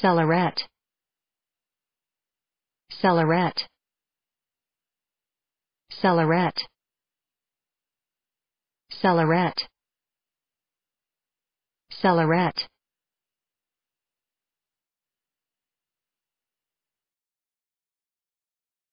Cellaret. Cellaret. Cellaret. Cellaret. Cellaret.